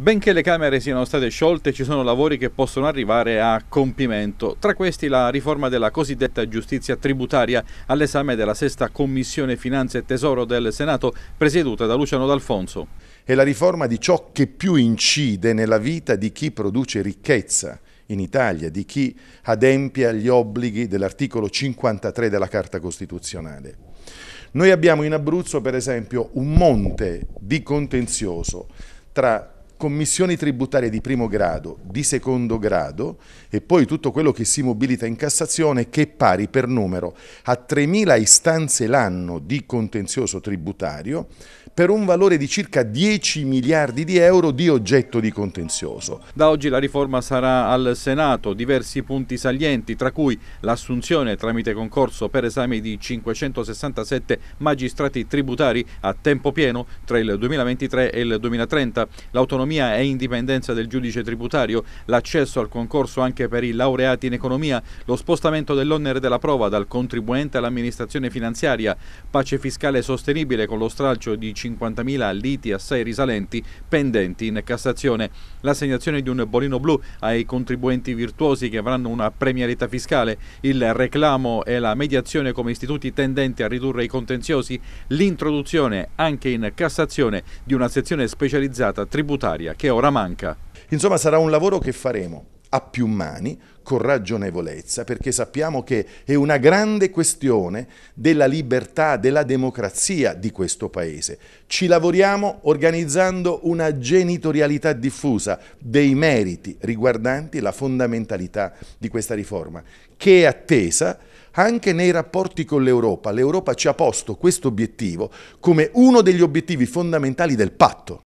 Benché le Camere siano state sciolte, ci sono lavori che possono arrivare a compimento. Tra questi la riforma della cosiddetta giustizia tributaria all'esame della sesta Commissione Finanze e Tesoro del Senato, presieduta da Luciano D'Alfonso. È la riforma di ciò che più incide nella vita di chi produce ricchezza in Italia, di chi adempie agli obblighi dell'articolo 53 della Carta Costituzionale. Noi abbiamo in Abruzzo, per esempio, un monte di contenzioso tra commissioni tributarie di primo grado, di secondo grado e poi tutto quello che si mobilita in Cassazione che è pari per numero a 3.000 istanze l'anno di contenzioso tributario per un valore di circa 10 miliardi di euro di oggetto di contenzioso. Da oggi la riforma sarà al Senato, diversi punti salienti tra cui l'assunzione tramite concorso per esami di 567 magistrati tributari a tempo pieno tra il 2023 e il 2030, l'autonomia economia e indipendenza del giudice tributario, l'accesso al concorso anche per i laureati in economia, lo spostamento dell'onere della prova dal contribuente all'amministrazione finanziaria, pace fiscale sostenibile con lo stralcio di 50.000 liti assai risalenti pendenti in Cassazione, l'assegnazione di un bolino blu ai contribuenti virtuosi che avranno una premialità fiscale, il reclamo e la mediazione come istituti tendenti a ridurre i contenziosi, l'introduzione anche in Cassazione di una sezione specializzata tributaria necessaria, che ora manca. Insomma sarà un lavoro che faremo a più mani, con ragionevolezza, perché sappiamo che è una grande questione della libertà, della democrazia di questo Paese. Ci lavoriamo organizzando una genitorialità diffusa dei meriti riguardanti la fondamentalità di questa riforma, che è attesa anche nei rapporti con l'Europa. L'Europa ci ha posto questo obiettivo come uno degli obiettivi fondamentali del patto.